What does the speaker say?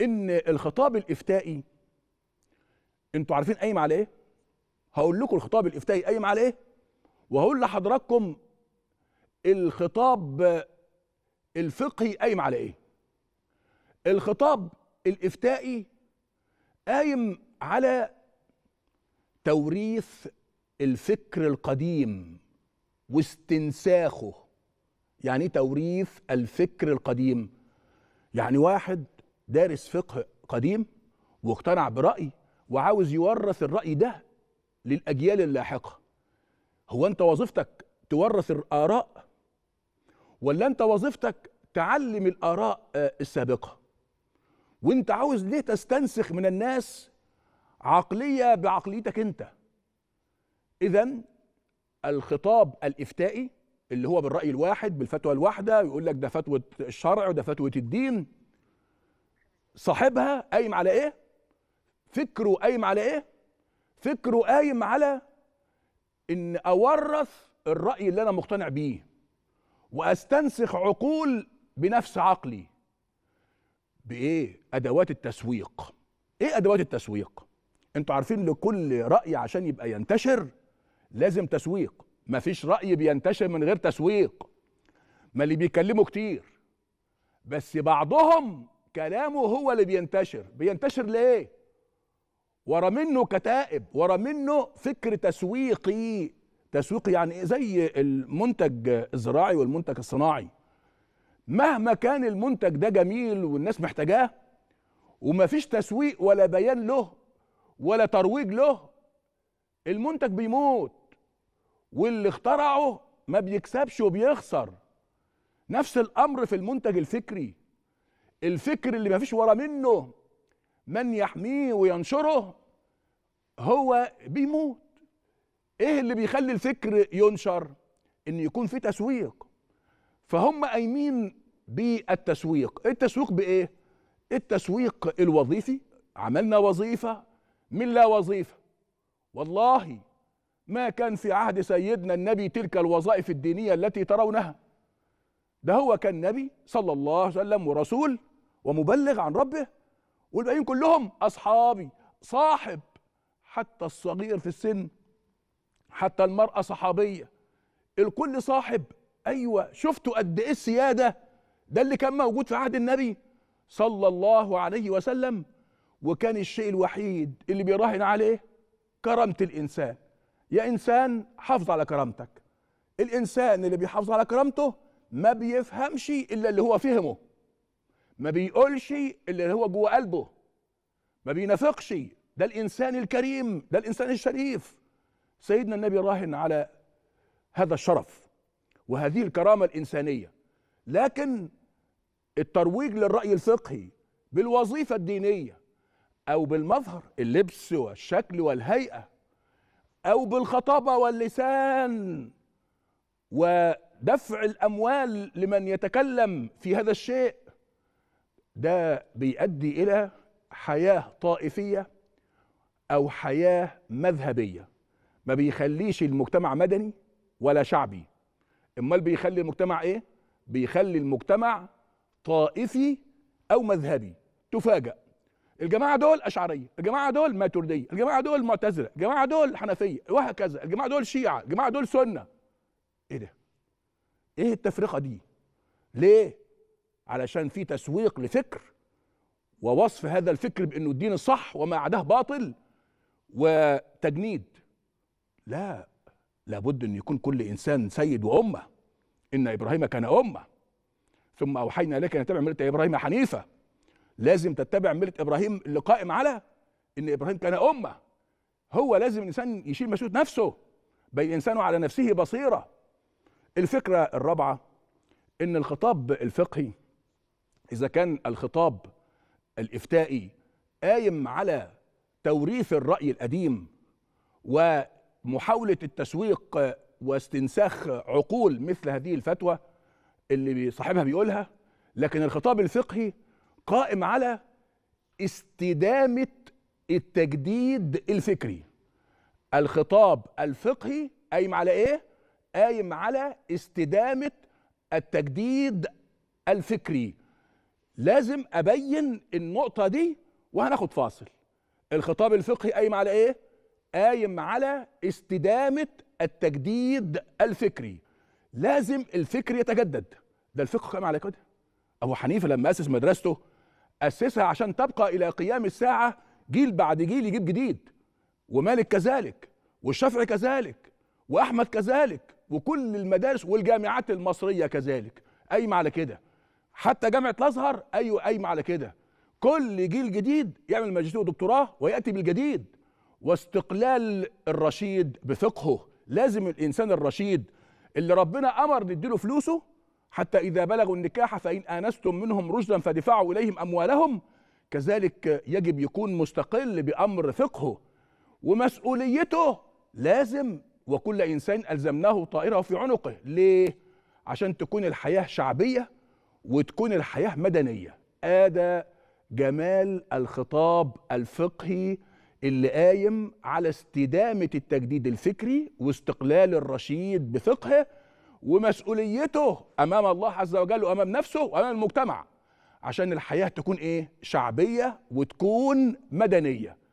ان الخطاب الافتائي انتوا عارفين قايم على ايه هقول لكم الخطاب الافتائي قايم على ايه وهقول لحضراتكم الخطاب الفقهي قايم على ايه الخطاب الافتائي قايم على توريث الفكر القديم واستنساخه يعني ايه توريث الفكر القديم يعني واحد دارس فقه قديم واقتنع برأي وعاوز يورث الرأي ده للأجيال اللاحقة هو أنت وظيفتك تورث الآراء ولا أنت وظيفتك تعلم الآراء آه، السابقة وأنت عاوز ليه تستنسخ من الناس عقلية بعقليتك أنت إذا الخطاب الإفتائي اللي هو بالرأي الواحد بالفتوى الواحدة يقول لك ده فتوى الشرع وده فتوى الدين صاحبها قايم على ايه فكره قايم على ايه فكره قايم على ان اورث الراي اللي انا مقتنع بيه واستنسخ عقول بنفس عقلي بايه ادوات التسويق ايه ادوات التسويق انتوا عارفين لكل راي عشان يبقى ينتشر لازم تسويق مفيش راي بينتشر من غير تسويق ما اللي بيكلموا كتير بس بعضهم كلامه هو اللي بينتشر بينتشر ليه ورا منه كتائب ورا منه فكر تسويقي تسويقي يعني زي المنتج الزراعي والمنتج الصناعي مهما كان المنتج ده جميل والناس محتاجاه ومفيش تسويق ولا بيان له ولا ترويج له المنتج بيموت واللي اخترعه ما بيكسبش وبيخسر نفس الامر في المنتج الفكري الفكر اللي مفيش ورا منه من يحميه وينشره هو بيموت ايه اللي بيخلي الفكر ينشر ان يكون في تسويق فهم قايمين بالتسويق التسويق بايه التسويق الوظيفي عملنا وظيفه من لا وظيفه والله ما كان في عهد سيدنا النبي تلك الوظائف الدينيه التي ترونها ده هو كان نبي صلى الله عليه وسلم ورسول ومبلغ عن ربه والباقيين كلهم اصحابي صاحب حتى الصغير في السن حتى المراه صحابيه الكل صاحب ايوه شفتوا قد ايه السياده ده اللي كان موجود في عهد النبي صلى الله عليه وسلم وكان الشيء الوحيد اللي بيراهن عليه كرامه الانسان يا انسان حافظ على كرامتك الانسان اللي بيحافظ على كرامته ما بيفهمش الا اللي هو فهمه ما بيقولش الا اللي هو جوه قلبه ما بينافقش ده الانسان الكريم ده الانسان الشريف سيدنا النبي راهن على هذا الشرف وهذه الكرامه الانسانيه لكن الترويج للراي الفقهي بالوظيفه الدينيه او بالمظهر اللبس والشكل والهيئه او بالخطابه واللسان و دفع الاموال لمن يتكلم في هذا الشيء ده بيؤدي الى حياه طائفيه او حياه مذهبيه ما بيخليش المجتمع مدني ولا شعبي امال بيخلي المجتمع ايه بيخلي المجتمع طائفي او مذهبي تفاجأ الجماعه دول اشعريه الجماعه دول ماتورديه الجماعه دول معتزله الجماعه دول حنفيه وهكذا الجماعه دول شيعه الجماعه دول سنه ايه ده ايه التفرقه دي ليه علشان في تسويق لفكر ووصف هذا الفكر بانه الدين صح وما عداه باطل وتجنيد لا لابد ان يكون كل انسان سيد وامه ان ابراهيم كان امه ثم اوحينا اليك ان تتبع مله ابراهيم حنيفه لازم تتبع مله ابراهيم اللي قائم على ان ابراهيم كان امه هو لازم الانسان يشيل مسؤوليه نفسه بل الانسان على نفسه بصيره الفكرة الرابعة ان الخطاب الفقهي اذا كان الخطاب الافتائي قايم على توريث الرأي القديم ومحاولة التسويق واستنساخ عقول مثل هذه الفتوى اللي صاحبها بيقولها لكن الخطاب الفقهي قائم على استدامة التجديد الفكري الخطاب الفقهي قايم على ايه؟ قايم على استدامه التجديد الفكري لازم ابين النقطه دي وهناخد فاصل الخطاب الفقهي قايم على ايه قايم على استدامه التجديد الفكري لازم الفكر يتجدد ده الفقه قام على كده ابو حنيفه لما اسس مدرسته اسسها عشان تبقى الى قيام الساعه جيل بعد جيل يجيب جديد ومالك كذلك والشافعي كذلك واحمد كذلك وكل المدارس والجامعات المصريه كذلك قايمه على كده حتى جامعه الازهر ايوه قايمه على كده كل جيل جديد يعمل ماجستير ودكتوراه وياتي بالجديد واستقلال الرشيد بفقهه لازم الانسان الرشيد اللي ربنا امر نديله فلوسه حتى اذا بلغوا النكاح فان انستم منهم رشدا فدفعوا اليهم اموالهم كذلك يجب يكون مستقل بامر فقهه ومسؤوليته لازم وكل انسان الزمناه طائره في عنقه ليه عشان تكون الحياه شعبيه وتكون الحياه مدنيه ادى جمال الخطاب الفقهي اللي قايم على استدامه التجديد الفكري واستقلال الرشيد بفقهه ومسؤوليته امام الله عز وجل وامام نفسه وامام المجتمع عشان الحياه تكون ايه شعبيه وتكون مدنيه